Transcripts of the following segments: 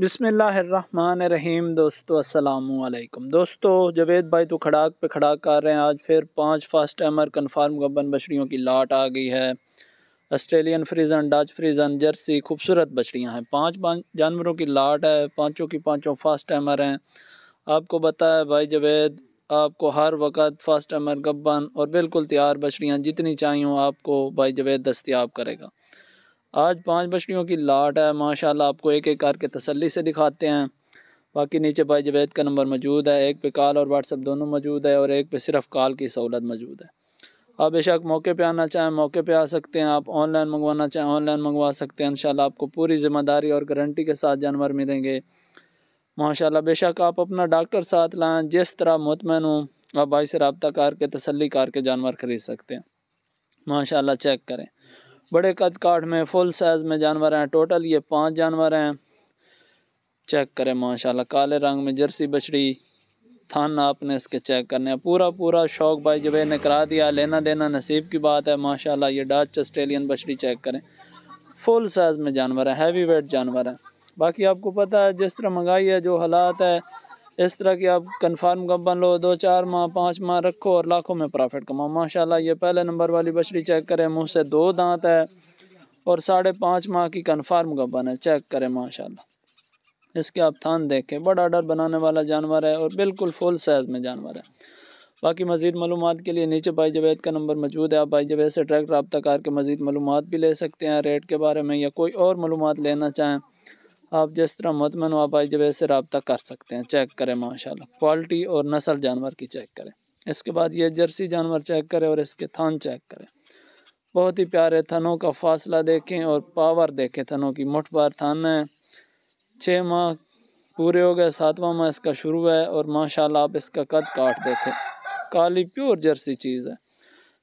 बिसमीम दोस्तों असलकम दोस्तों जवेद भाई तो खड़ाक पे खड़ाक कर रहे हैं आज फिर पांच फास्ट टाइमर कन्फर्म गबन बछड़ियों की लाट आ गई है Australian Friesian Dutch Friesian Jersey खूबसूरत बछड़ियाँ हैं पांच पाँच जानवरों की लाट है पांचों की पांचों फास्ट टाइमर हैं आपको पता है भाई जवेद आपको हर वक्त फास्ट टाइमर गबन और बिल्कुल तैयार बछड़ियाँ जितनी चाहिए आपको भाई जवेद दस्तियाब करेगा आज पांच बछड़ियों की लाट है माशाल्लाह आपको एक एक करके तसल्ली से दिखाते हैं बाकी नीचे भाई जवेद का नंबर मौजूद है एक पे कॉल और व्हाट्सअप दोनों मौजूद है और एक पे सिर्फ कॉल की सहूलत मौजूद है आप बेशक मौके पे आना चाहें मौके पे आ सकते हैं आप ऑनलाइन मंगवाना चाहें ऑनलाइन मंगवा सकते हैं इंशाल्लाह आपको पूरी ज़िम्मेदारी और गारंटी के साथ जानवर मिलेंगे माशाल्लाह बेशक आप अपना डॉक्टर साथ लाएँ जिस तरह मुतमिन हूँ आप भाई से रबता करके तसली करके जानवर ख़रीद सकते हैं माशाल्लाह चेक करें बड़े कद काठ में फुल साइज़ में जानवर हैं टोटल ये पाँच जानवर हैं चेक करें माशाल्लाह काले रंग में जर्सी बछड़ी थान आपने इसके चेक करने हैं पूरा पूरा शौक भाई जब ने करा दिया लेना देना नसीब की बात है माशाला ये डच ऑस्ट्रेलियन बछड़ी चेक करें फुल साइज़ में जानवर है हैवी वेट जानवर है बाकी आपको पता है जिस तरह मंगाई है जो हालात है इस तरह की आप कन्फर्म गब्बन लो दो चार माह पाँच माह रखो और लाखों में प्रॉफिट कमाओ माशाल्लाह ये पहले नंबर वाली बछड़ी चेक करें मुँह से दो दांत है और साढ़े पाँच माह की कन्फर्म गब्बन है चेक करें माशाला इसके आप थान देखें बड़ा डर बनाने वाला जानवर है और बिल्कुल फुल साइज़ में जानवर है बाकी मजीद मालूम के लिए नीचे भाई जवेद का नंबर मौजूद है आप भाई जवेद से डायरेक्ट रबता करके मजीद मालूम भी ले सकते हैं रेट के बारे में या कोई और मालूम लेना चाहें आप जिस तरह आप वापस जब ऐसे रबता कर सकते हैं चेक करें माशाल्लाह क्वालिटी और नसल जानवर की चेक करें इसके बाद ये जर्सी जानवर चेक करें और इसके थान चेक करें बहुत ही प्यारे थनों का फासला देखें और पावर देखें थनों की मुठ बार थान है छः माह पूरे हो गए सातवां माह इसका शुरू है और माशाल्लाह आप इसका कद काट देखें काली प्योर जर्सी चीज़ है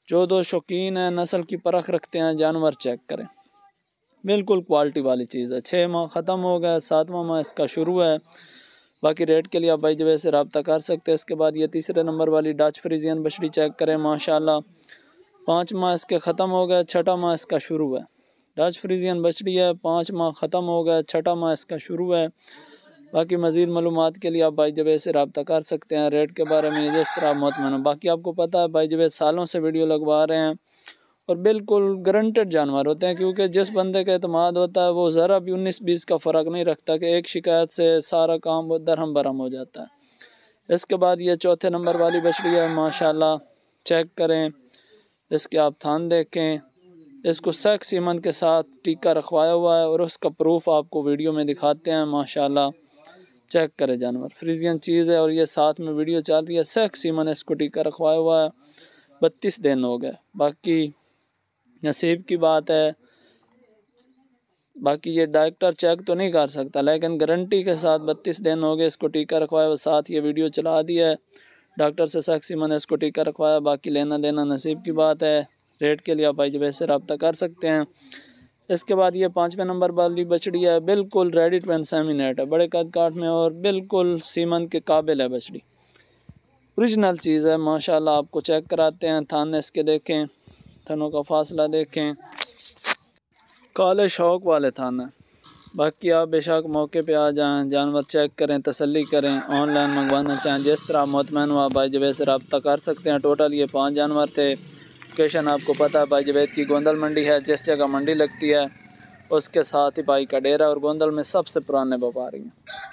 जो दो शौकीन है नस्ल की परख रखते हैं जानवर चेक करें बिल्कुल क्वालिटी वाली चीज़ है छः माह ख़त्म हो गया सातवां माह इसका शुरू है बाकी रेट के लिए आप भाई जब ऐसे रबता कर सकते हैं इसके बाद ये तीसरे नंबर वाली डच फ्रीजियन बछड़ी चेक करें माशाल्लाह पाँच माह इसके ख़त्म हो गया छठा माह इसका शुरू है डच फ्रीजियन बछड़ी है पाँच माह ख़त्म हो गया छठा माह इसका शुरू है बाकी मज़ीद मालूम के लिए आप भाई जब ऐसे रबता कर सकते हैं रेट के बारे में जिस तरह मतमान बाकी आपको पता है भाई जब सालों से वीडियो लगवा रहे हैं और बिल्कुल ग्रंटेड जानवर होते हैं क्योंकि जिस बंदे का अतमाद होता है वो ज़रा भी उन्नीस बीस का फ़र्क नहीं रखता कि एक शिकायत से सारा काम वो दरहम बरहम हो जाता है इसके बाद ये चौथे नंबर वाली बछड़ी है माशा चेक करें इसके आप थान देखें इसको सेक सीमन के साथ टीका रखवाया हुआ है और उसका प्रूफ आपको वीडियो में दिखाते हैं माशाला चेक करें जानवर फ्रीजियन चीज़ है और ये साथ में वीडियो चल रही है सख सीमन इसको टीका रखवाया हुआ है बत्तीस दिन हो गए बाकी नसीब की बात है बाकी ये डॉक्टर चेक तो नहीं कर सकता लेकिन गारंटी के साथ बत्तीस दिन हो गए इसको टीका रखवाया और साथ ये वीडियो चला दिया है डॉक्टर से सख्सी मैंने इसको टीका रखवाया बाकी लेना देना नसीब की बात है रेट के लिए आप जब से रबता कर सकते हैं इसके बाद ये पाँचवें नंबर वाली बछड़ी है बिल्कुल रेडिट वन सेमिनेट है बड़े कद काट में और बिल्कुल सीमन के काबिल है बछड़ी औरिजिनल चीज़ है माशाल्लाह आपको चेक कराते हैं थाने इसके देखें थनों का फासला देखें काले शौक वाले थाना बाकी आप बेशक मौके पे आ जाएं जानवर चेक करें तसल्ली करें ऑनलाइन मंगवाना चाहें जिस तरह मतमैन हुआ भाई जबैद से रबता कर सकते हैं टोटल ये पाँच जानवर थे लोकेशन आपको पता है भाई जबैद की गोंदल मंडी है जिस जगह मंडी लगती है उसके साथ ही भाई का डेरा और गोंदल में सबसे पुराने व्यापारी हैं